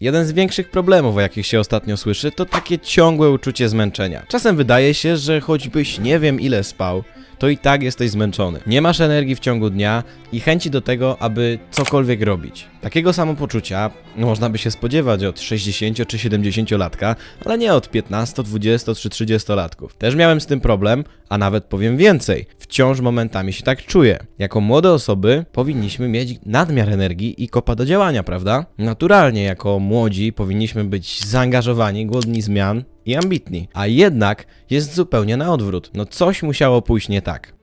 Jeden z większych problemów, o jakich się ostatnio słyszy, to takie ciągłe uczucie zmęczenia. Czasem wydaje się, że choćbyś nie wiem ile spał, to i tak jesteś zmęczony. Nie masz energii w ciągu dnia i chęci do tego, aby cokolwiek robić. Takiego samopoczucia można by się spodziewać od 60 czy 70 latka, ale nie od 15, 20 czy 30 latków. Też miałem z tym problem, a nawet powiem więcej. Wciąż momentami się tak czuję. Jako młode osoby powinniśmy mieć nadmiar energii i kopa do działania, prawda? Naturalnie jako młodzi powinniśmy być zaangażowani, głodni zmian i ambitni. A jednak jest zupełnie na odwrót. No coś musiało pójść nie tak.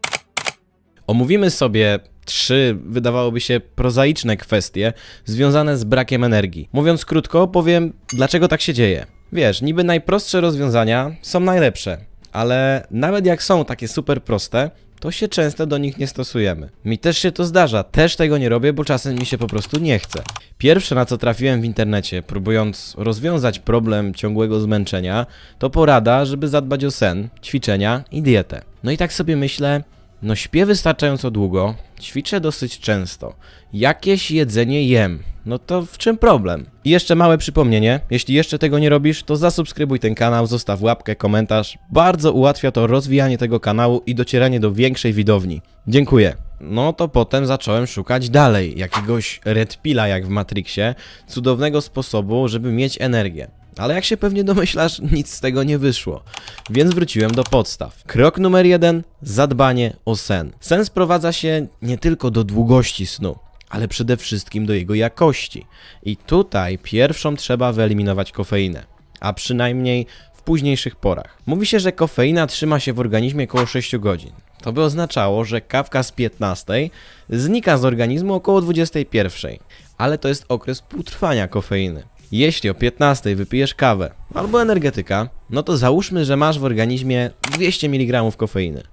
Omówimy sobie trzy, wydawałoby się, prozaiczne kwestie związane z brakiem energii. Mówiąc krótko, powiem, dlaczego tak się dzieje. Wiesz, niby najprostsze rozwiązania są najlepsze, ale nawet jak są takie super proste, to się często do nich nie stosujemy. Mi też się to zdarza, też tego nie robię, bo czasem mi się po prostu nie chce. Pierwsze na co trafiłem w internecie, próbując rozwiązać problem ciągłego zmęczenia, to porada, żeby zadbać o sen, ćwiczenia i dietę. No i tak sobie myślę, no śpię wystarczająco długo, ćwiczę dosyć często, jakieś jedzenie jem. No to w czym problem? I jeszcze małe przypomnienie, jeśli jeszcze tego nie robisz, to zasubskrybuj ten kanał, zostaw łapkę, komentarz. Bardzo ułatwia to rozwijanie tego kanału i docieranie do większej widowni. Dziękuję. No to potem zacząłem szukać dalej, jakiegoś red pilla jak w Matrixie, cudownego sposobu, żeby mieć energię. Ale jak się pewnie domyślasz, nic z tego nie wyszło, więc wróciłem do podstaw. Krok numer jeden: zadbanie o sen. Sen sprowadza się nie tylko do długości snu, ale przede wszystkim do jego jakości. I tutaj pierwszą trzeba wyeliminować kofeinę, a przynajmniej w późniejszych porach. Mówi się, że kofeina trzyma się w organizmie około 6 godzin. To by oznaczało, że kawka z 15 znika z organizmu około 21. Ale to jest okres półtrwania kofeiny. Jeśli o 15 wypijesz kawę albo energetyka, no to załóżmy, że masz w organizmie 200 mg kofeiny.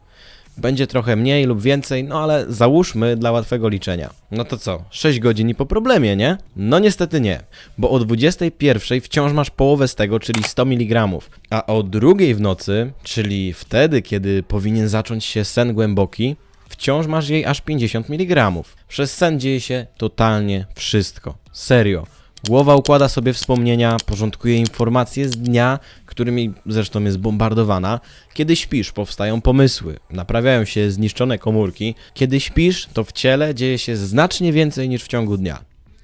Będzie trochę mniej lub więcej, no ale załóżmy dla łatwego liczenia. No to co, 6 godzin i po problemie, nie? No niestety nie, bo o 21 wciąż masz połowę z tego, czyli 100 mg, a o drugiej w nocy, czyli wtedy, kiedy powinien zacząć się sen głęboki, wciąż masz jej aż 50 mg. Przez sen dzieje się totalnie wszystko. Serio. Głowa układa sobie wspomnienia, porządkuje informacje z dnia, którymi zresztą jest bombardowana. Kiedy śpisz, powstają pomysły, naprawiają się zniszczone komórki. Kiedy śpisz, to w ciele dzieje się znacznie więcej niż w ciągu dnia.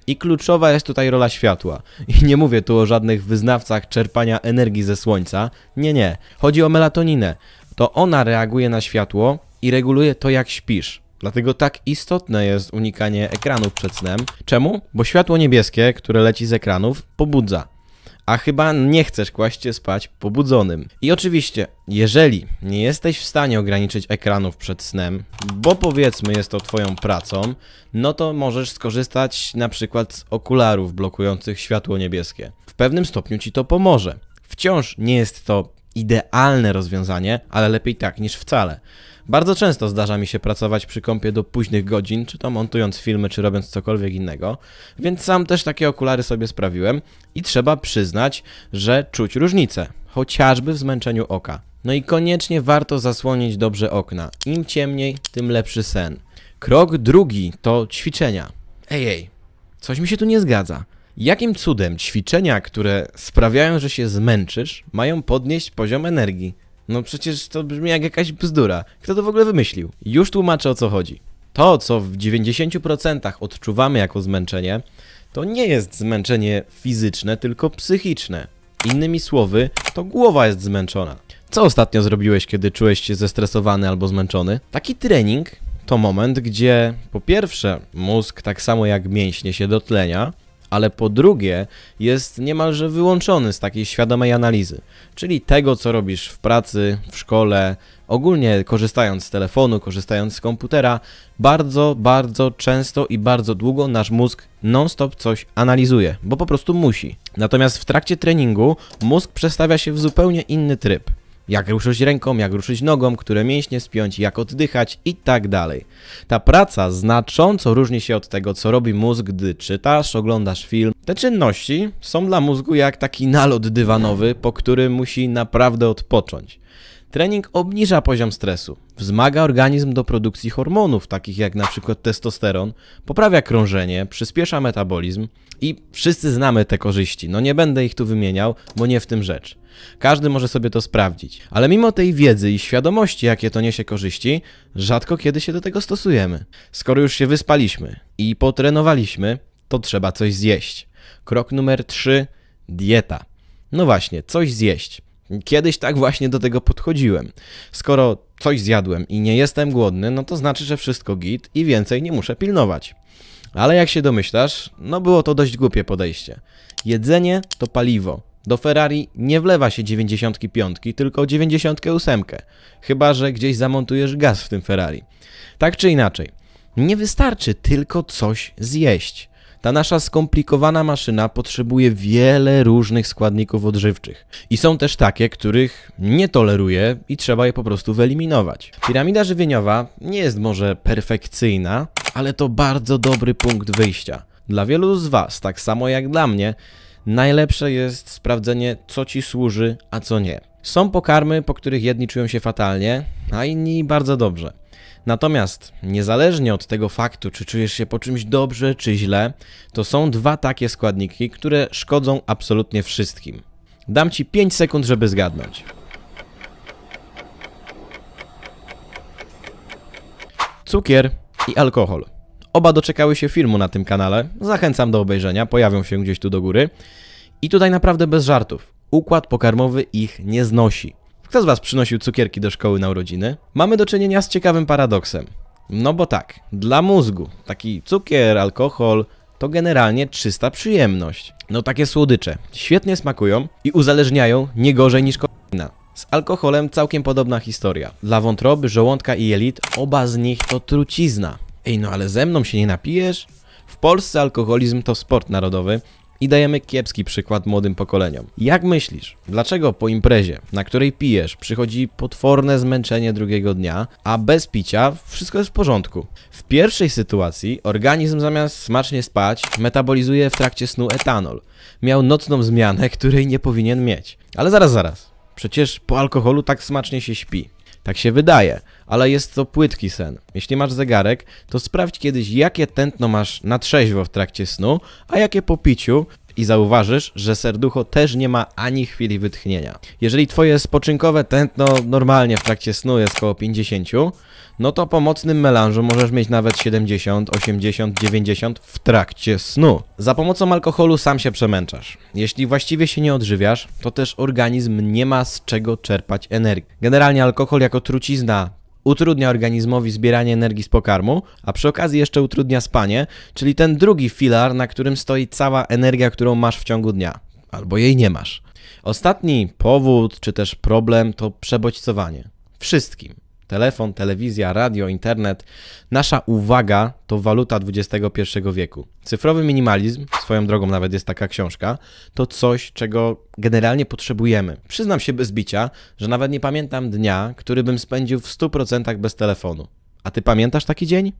I kluczowa jest tutaj rola światła. I nie mówię tu o żadnych wyznawcach czerpania energii ze słońca. Nie, nie. Chodzi o melatoninę. To ona reaguje na światło i reguluje to, jak śpisz. Dlatego tak istotne jest unikanie ekranów przed snem. Czemu? Bo światło niebieskie, które leci z ekranów, pobudza. A chyba nie chcesz kłaść się spać pobudzonym. I oczywiście, jeżeli nie jesteś w stanie ograniczyć ekranów przed snem, bo powiedzmy jest to twoją pracą, no to możesz skorzystać na przykład z okularów blokujących światło niebieskie. W pewnym stopniu ci to pomoże. Wciąż nie jest to idealne rozwiązanie, ale lepiej tak niż wcale. Bardzo często zdarza mi się pracować przy kąpie do późnych godzin, czy to montując filmy, czy robiąc cokolwiek innego, więc sam też takie okulary sobie sprawiłem i trzeba przyznać, że czuć różnicę, chociażby w zmęczeniu oka. No i koniecznie warto zasłonić dobrze okna. Im ciemniej, tym lepszy sen. Krok drugi to ćwiczenia. Ej, ej, coś mi się tu nie zgadza. Jakim cudem ćwiczenia, które sprawiają, że się zmęczysz, mają podnieść poziom energii? No przecież to brzmi jak jakaś bzdura. Kto to w ogóle wymyślił? Już tłumaczę o co chodzi. To, co w 90% odczuwamy jako zmęczenie, to nie jest zmęczenie fizyczne, tylko psychiczne. Innymi słowy, to głowa jest zmęczona. Co ostatnio zrobiłeś, kiedy czułeś się zestresowany albo zmęczony? Taki trening to moment, gdzie po pierwsze mózg tak samo jak mięśnie się dotlenia, ale po drugie jest niemalże wyłączony z takiej świadomej analizy, czyli tego, co robisz w pracy, w szkole, ogólnie korzystając z telefonu, korzystając z komputera, bardzo, bardzo często i bardzo długo nasz mózg non-stop coś analizuje, bo po prostu musi. Natomiast w trakcie treningu mózg przestawia się w zupełnie inny tryb. Jak ruszyć ręką, jak ruszyć nogą, które mięśnie spiąć, jak oddychać i tak dalej. Ta praca znacząco różni się od tego, co robi mózg, gdy czytasz, oglądasz film. Te czynności są dla mózgu jak taki nalot dywanowy, po którym musi naprawdę odpocząć. Trening obniża poziom stresu, wzmaga organizm do produkcji hormonów, takich jak np. testosteron, poprawia krążenie, przyspiesza metabolizm i wszyscy znamy te korzyści. No nie będę ich tu wymieniał, bo nie w tym rzecz. Każdy może sobie to sprawdzić. Ale mimo tej wiedzy i świadomości, jakie to niesie korzyści, rzadko kiedy się do tego stosujemy. Skoro już się wyspaliśmy i potrenowaliśmy, to trzeba coś zjeść. Krok numer 3 dieta. No właśnie, coś zjeść. Kiedyś tak właśnie do tego podchodziłem. Skoro coś zjadłem i nie jestem głodny, no to znaczy, że wszystko git i więcej nie muszę pilnować. Ale jak się domyślasz, no było to dość głupie podejście. Jedzenie to paliwo. Do Ferrari nie wlewa się 95, tylko 98. Chyba, że gdzieś zamontujesz gaz w tym Ferrari. Tak czy inaczej, nie wystarczy tylko coś zjeść. Ta nasza skomplikowana maszyna potrzebuje wiele różnych składników odżywczych. I są też takie, których nie toleruje i trzeba je po prostu wyeliminować. Piramida żywieniowa nie jest może perfekcyjna, ale to bardzo dobry punkt wyjścia. Dla wielu z Was, tak samo jak dla mnie, najlepsze jest sprawdzenie, co Ci służy, a co nie. Są pokarmy, po których jedni czują się fatalnie, a inni bardzo dobrze. Natomiast niezależnie od tego faktu, czy czujesz się po czymś dobrze czy źle, to są dwa takie składniki, które szkodzą absolutnie wszystkim. Dam ci 5 sekund, żeby zgadnąć. Cukier i alkohol. Oba doczekały się filmu na tym kanale. Zachęcam do obejrzenia, pojawią się gdzieś tu do góry. I tutaj naprawdę bez żartów układ pokarmowy ich nie znosi. Kto z Was przynosił cukierki do szkoły na urodziny? Mamy do czynienia z ciekawym paradoksem. No bo tak, dla mózgu taki cukier, alkohol to generalnie czysta przyjemność. No takie słodycze świetnie smakują i uzależniają nie gorzej niż kokaina. Z alkoholem całkiem podobna historia. Dla wątroby, żołądka i jelit oba z nich to trucizna. Ej no ale ze mną się nie napijesz? W Polsce alkoholizm to sport narodowy, i dajemy kiepski przykład młodym pokoleniom. Jak myślisz, dlaczego po imprezie, na której pijesz, przychodzi potworne zmęczenie drugiego dnia, a bez picia wszystko jest w porządku? W pierwszej sytuacji organizm zamiast smacznie spać, metabolizuje w trakcie snu etanol. Miał nocną zmianę, której nie powinien mieć. Ale zaraz, zaraz. Przecież po alkoholu tak smacznie się śpi. Tak się wydaje, ale jest to płytki sen. Jeśli masz zegarek, to sprawdź kiedyś, jakie tętno masz na trzeźwo w trakcie snu, a jakie po piciu, i zauważysz, że serducho też nie ma ani chwili wytchnienia. Jeżeli twoje spoczynkowe tętno normalnie w trakcie snu jest około 50, no to po mocnym melanżu możesz mieć nawet 70, 80, 90 w trakcie snu. Za pomocą alkoholu sam się przemęczasz. Jeśli właściwie się nie odżywiasz, to też organizm nie ma z czego czerpać energii. Generalnie alkohol jako trucizna utrudnia organizmowi zbieranie energii z pokarmu, a przy okazji jeszcze utrudnia spanie, czyli ten drugi filar, na którym stoi cała energia, którą masz w ciągu dnia, albo jej nie masz. Ostatni powód czy też problem to przebodźcowanie. Wszystkim telefon, telewizja, radio, internet. Nasza uwaga to waluta XXI wieku. Cyfrowy minimalizm, swoją drogą nawet jest taka książka, to coś, czego generalnie potrzebujemy. Przyznam się bez bicia, że nawet nie pamiętam dnia, który bym spędził w 100% bez telefonu. A ty pamiętasz taki dzień?